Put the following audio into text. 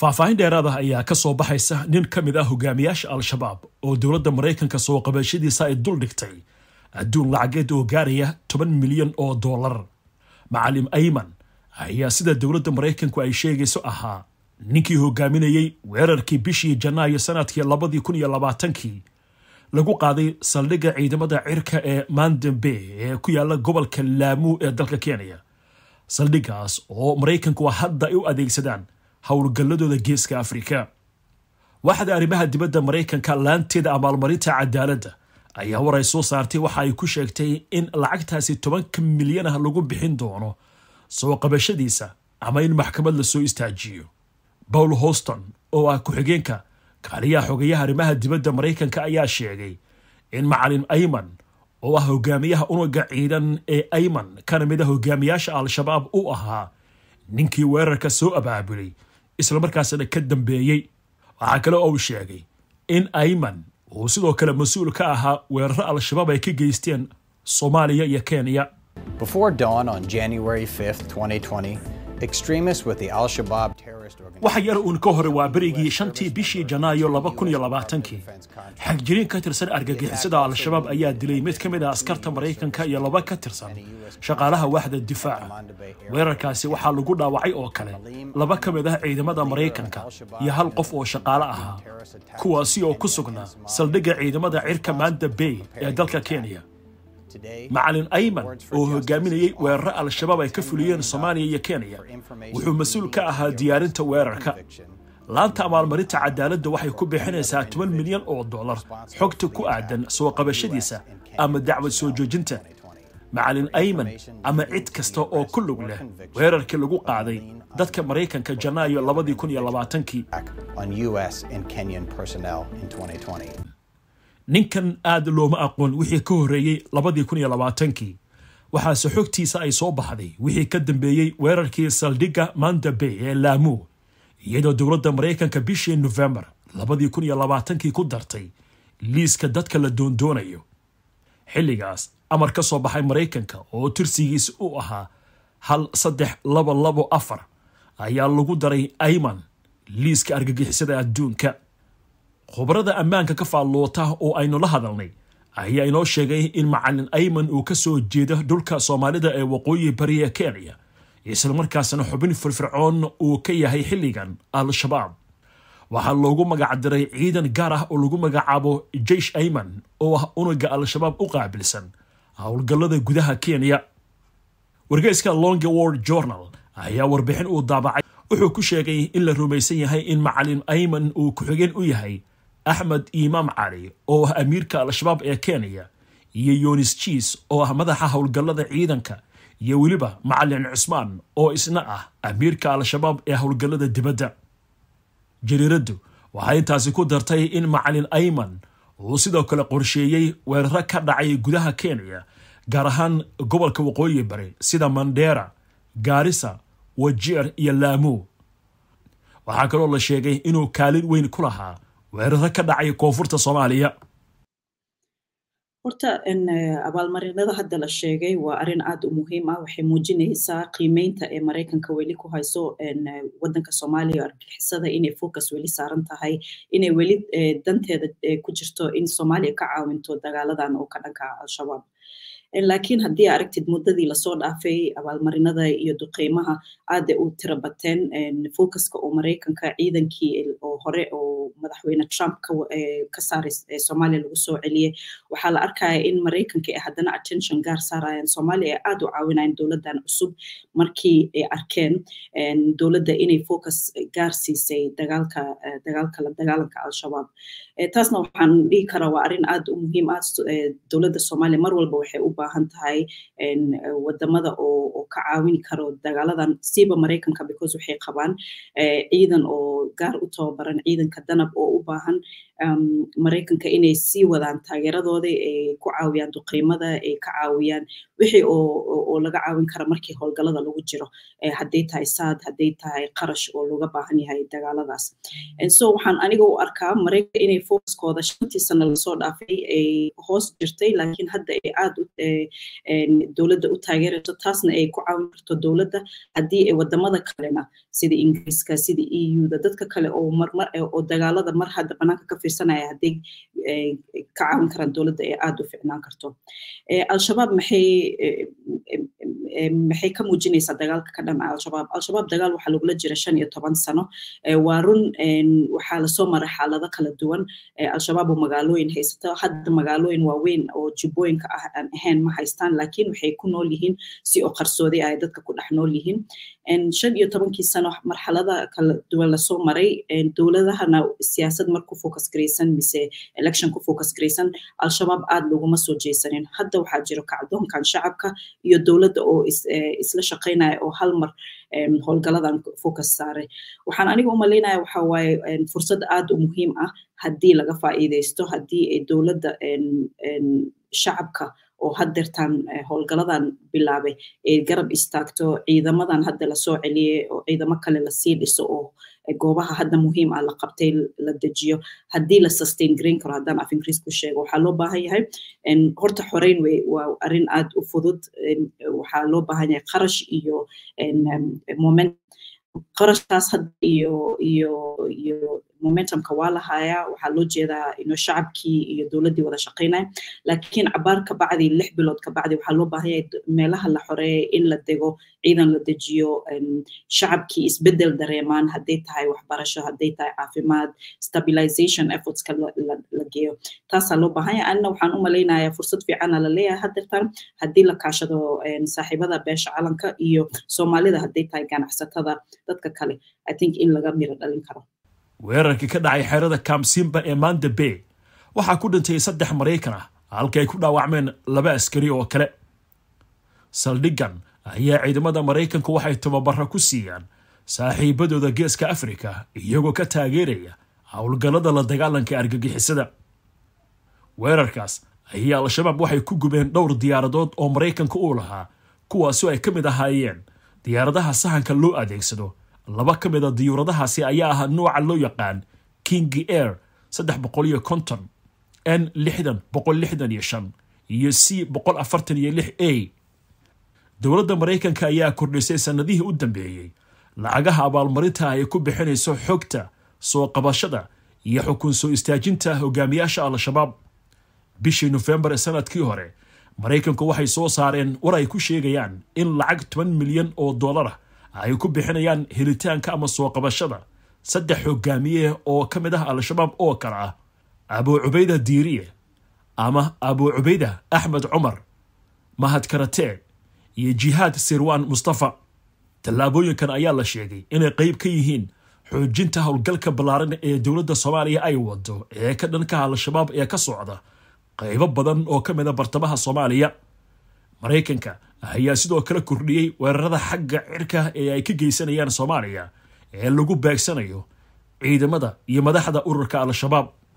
faahfaahin dheeraad ah ayaa ka soo baxaysa nin ka mid ah hogaamiyaasha al-shabaab oo dowladda maraykanka soo qabashadiisa ay dul dhigtay adduun lacageed oo gaaraya toban milyan oo doolar macalim ayman ayaa sida dowladda maraykanku ay sheegayso ahaa ninkii hogaaminayay weerarkii bishii janaayo sanadkii labadii kun iyo labaatankii lagu qaaday saldhigga ciidamada cirka ee mandembe ee ku yaalla gobolka laamu ee dalka kenya saldhiggaas oo maraykanku hadda ay u adeegsadaan howlgalladooda geeska afrika waaxda arrimaha dibadda maraykanka laanteeda abaalmarinta cadaaladda ayaa war ay soo saartay waxa ay ku sheegtay in lacagtaasi tobanka milyan ah lagu bixin doono soo qabashadiisa ama in maxkamad lasoo istaajiyo bowl houston oo ah ku-xigeenka kaaliyaha xogeeyaha arrimaha dibadda maraykanka ayaa sheegay in macalin ayman oo ah hogaamiyaha unuga ciidan ee ayman kana mid ah hogaamiyaasha al-shabaab u ahaa ninkii weerarka soo abaabulay islamarkaasna ka dambeeyey waxaa kale oo uu sheegay in ayman uu sidoo kale mas-uul ka ahaa weeraro al-shabaab ay ka geysteen soomaaliya iyo kenya wax uun ka hore waa berigii shantii bishii janaayo laba kun iyo labaatankii xagjirin ka tirsan argagixisada al-shabaab ayaa dilay mid ka mid ah askarta maraykanka iyo laba ka tirsan shaqaalaha waaxda difaaca weerarkaasi waxaa lagu dhaawacay oo kale laba ka mid ah ciidamada maraykanka iyo hal qof oo shaqaale ahaa kuwaasi oo ku sugnaa saldhigga ciidamada cirka manda bey ee dalka kenya macalin ayman oo hogaaminayey weeraro al-shabaab ay ka fuliyeen soomaaliya iyo kenya wuxuu mas-uul ka ahaa diyaarinta weerarka laanta abaalmarinta cadaaladda waxay ku bixinaysaa toban milyan oo dollar xogta ku aadan soo qabashadiisa ama dacwad soo joojinta macalin ayman ama cid kasta oo ku lug leh weerarkii lagu qaaday dadka maraykanka janaayo labadii kun iyo labaatankii ninkan aada looma aqoon wixii ka horreeyey labadii kun iyo labaatankii waxaase xogtiisa ay soo baxday wixii ka dambeeyey weerarkii saldhiga manda ee laamu iyadoo dowladda maraykanka bishii nofembar labadii kun iyo labaatankii ku dartay liiska dadka la doondoonayo xilligaas amar ka soo baxay maraykanka oo tirsigiisa u ahaa hal saddex labo labo afar ayaa lagu daray ayman liiska argagixisada adduunka khubarada ammaanka ka faalloota oo aynu la hadalnay ayaa inoo sheegay in macalin ayman uu ka soo jeeda dhulka soomaalida ee waqooyi bariya kenya islamarkaasna xubin firfircoon uu ka yahay xilligan al-shabaab waxaa loogu magacdiray ciidan gaar ah oo lagu magacaabo jeish ayman oo ah unuga al-shabaab u qaabilsan howlgallada gudaha kenya wargeyska long word journal ayaa warbixin uu daabacay wuxuu ku sheegay in la rumaysan yahay in macalin ayman uu ku-xigeen u yahay axmed imaam cali oo ah amiirka al-shabaab ee kenya iyo yunis jiis oo ah madaxa howlgallada ciidanka iyo weliba macalin cusmaan oo isna ah amiirka al-shabaab ee howlgallada dibadda jariiraddu waxay intaasi ku dartay in macalin ayman uu sidoo kale qorsheeyey weeraro ka dhacay gudaha kenya gaar ahaan gobolka waqooyi bari sida mandheera gaarisa wajeer iyo laamuu waxaa kaloo la sheegay inuu kaalin weyn ku lahaa weeraro ka dhacaya koonfurta soomaaliya horta eh, abaalmarinada hadda la sheegay waa arrin aad u muhiim ah waxay muujinaysaa qiimeynta ee maraykanka weli ku hayso waddanka soomaaliya o argixisada inay focus weli saaran tahay inay weli eh, danteeda eh, ku jirto in soomaaliya ka caawinto dagaaladan oo ka dhanka al-shabaab Eh, laakiin haddii aragtid muddadii lasoo dhaafay abaalmarinada iyo duqeymaha aada uu tira bateen eh, focuska oo maraykanka ciidankii oo hore oo madaxweyne trump ka eh, saaray soomaaliya lagu soo celiyay waxaa la arkaya in maraykanka ee haddana attention gaar saarayaan soomaaliya ee aada u caawinayan dowladdan cusub markii ay arkeen dowladda inay focus gaar siisay dagaalka dagaalka la dagaalanka al-shabaab taasna waxaan dhihi karaa waa arrin aada u muhiim ah dowladda soomaaliya mar walba waxay u baahan tahay wadamada oo ka caawin karo dagaaladan siba maraykanka because waxay qabaan eh, ciidan oo gaar u tababaran ciidanka danab oo u baahan ehm, maraykanka inay sii wadaan taageeradooda ay ku caawiyaan duqiimada ay ka caawiyaan wixii oo laga caawin kara markii howlgalada lagu jiro eh, hadday tahay saad hadday tahay qarash oo looga baahan yahay dagaaladaas so waxaan aniga u arkaa maraykanka inay focuskooda shantii sano lasoo dhaafay ay hoos jirtay laakiin hadda ay aad eh, dowladda u taageerayso taasna ay ku caawin karto dowladda haddii ay wadamada kalena sida ingiriiska sida e da dad dadka kale oo eh, oo dagaalada mar hadda banaanka ka fiirsanaya hadday eh, ka caawin karaan dowladda ee aada u ficnaan karto eh, al-shabaab maxay maxay ka muujinaysaa dagaalka ka dhan ah al-shabaab al-shabaab dagaal waxaa lagula jira shan iyo toban sano waa run waxaa lasoo mara xaalado kala duwan al-shabaab oo magaalooyin haysato hadda magaalooyin waaweyn oo jubbooyinka ah aan ahayn ma haystaan laakiin waxay ku nool yihiin si oo qarsooday ah ay dadka ku dhex nool yihiin shan iyo tobankii sano marxalada kala duwan lasoo maray dowladahana siyaasad mar ku focus garaysan mise election ku focus garaysan al-shabaab aada loguma soo jeesanin hadda waxaa jiro kacdoonkan shacabka iyo dowladda oo e, isla shaqaynaya oo hal mar howlgaladan focus saaray waxaan aniga umaleynaya waxa waaye fursad aada u muhiim ah haddii laga faa'iidaysto haddii ay dowladda shacabka oo haddeertaan eh, howlgaladan bilaabay ay garab istaagto ciidamadan hadda lasoo celiyay oo ciidamo kale lasii dhiso oo eh, goobaha hadda muhiim ah la qabtay la dejiyo haddii la sustain green karo haddaan af ingiriis ku sheego waxaa loo baahan yahay horta xoreyn wey waa arrin aad u fudud waxaa loo baahan yahay qarash iyo moment qarashkaas hadda iyo iyo iyo momentumka waa la hayaa waxaa loo jeedaa ino shacabkii iyo dowladdii wada shaqaynaya laakiin cabaar ka bacdi lix bilood ka bacdi waxaa loo baahanya meelaha la xoreeyay in la dego ciidan la dejiyo shacabkii isbedel dareemaan hadday tahay waxbarasho hadday tahay caafimaad stabilization effortska la geeyo taasaa loo baahanya anina waxaan u malaynayaa fursad fiicana la leeyahay hadeertan haddii la kaashado saaxiibada beesha calanka iyo soomaalida hadday tahay ganacsatada dadka kale i think in laga miro dhalin karo weerarkii ka dhacay xeerada kamsimba ee manda bay waxaa ku dhintay saddex maraykan ah halka ay ku dhaawacmeen laba askari oo kale saldhigan ayaa ciidamada maraykanku waxay tababaro ku siiyaan saaxiibadooda geeska afrika iyagoo ka taageeraya howlgallada la dagaalanka argagixisada weerarkaas ayaa al-shabaab waxay ku gubeen dhowr diyaaradood oo maraykanka uu lahaa kuwaasoo ay ka mid ahaayeen diyaaradaha sahanka loo adeegsado laba ka mida ah diyuuradahaasi ayaa ahaa nooca loo yaqaan king air saddex boqol iyo konton n lixdan boqol lixdan iyo shan iyo c boqol afartan iyo lix a dowladda maraykanka ayaa kordhisay sannadihii u dambeeyey lacagaha abaalmarinta ay ku bixinayso xogta soo qabashada iyo xukun soo istaajinta hogaamiyaasha al-shabaab bishii nofembar ee sanadkii hore maraykanku waxay soo saareen war ay ku sheegayaan in lacag toban milyan oo ah ay ku bixinayaan helitaanka ama soo qabashada saddex hogaamiye oo ka mid ah al-shabaab oo kale ah abuucubayda diiriye ama abu axmed cumar mahad karatee iyo jihaad sirwaan mustafa tallaabooyinkan ayaa la sheegay inay qayb ka yihiin xoojinta howlgalka ballaaran ee dowladda soomaaliya ay wado ee ka dhanka al-shabaab ee ka socda qaybo badan oo ka mida ah bartamaha soomaaliya maraykanka ayaa sidoo kale kordhiyey weerarada xagga cirka ee ay ka geysanayaan soomaaliya ee lagu beegsanayo ciidamada iyo madaxda ururka al-shabaab